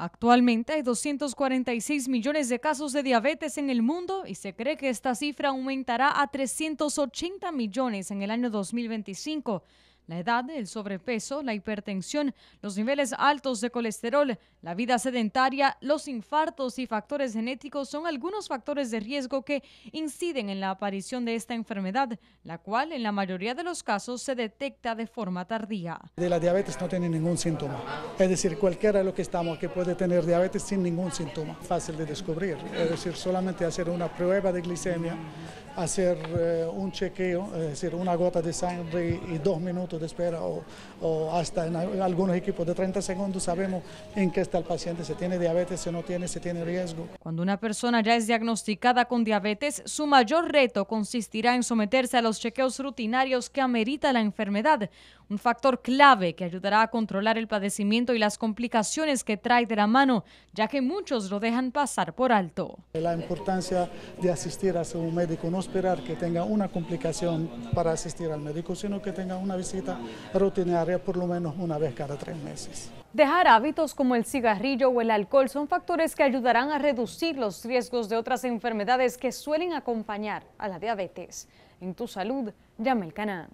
Actualmente hay 246 millones de casos de diabetes en el mundo y se cree que esta cifra aumentará a 380 millones en el año 2025 la edad, el sobrepeso, la hipertensión, los niveles altos de colesterol, la vida sedentaria, los infartos y factores genéticos son algunos factores de riesgo que inciden en la aparición de esta enfermedad, la cual en la mayoría de los casos se detecta de forma tardía. De la diabetes no tiene ningún síntoma, es decir, cualquiera de los que estamos que puede tener diabetes sin ningún síntoma, fácil de descubrir, es decir, solamente hacer una prueba de glicemia hacer eh, un chequeo, es decir, una gota de sangre y dos minutos de espera o, hasta en algunos equipos de 30 segundos sabemos en qué está el paciente, si tiene diabetes, si no tiene, si tiene riesgo. Cuando una persona ya es diagnosticada con diabetes, su mayor reto consistirá en someterse a los chequeos rutinarios que amerita la enfermedad, un factor clave que ayudará a controlar el padecimiento y las complicaciones que trae de la mano, ya que muchos lo dejan pasar por alto. La importancia de asistir a su médico no esperar que tenga una complicación para asistir al médico, sino que tenga una visita rutinaria por lo menos una vez cada tres meses. Dejar hábitos como el cigarrillo o el alcohol son factores que ayudarán a reducir los riesgos de otras enfermedades que suelen acompañar a la diabetes. En tu salud, llame el canal.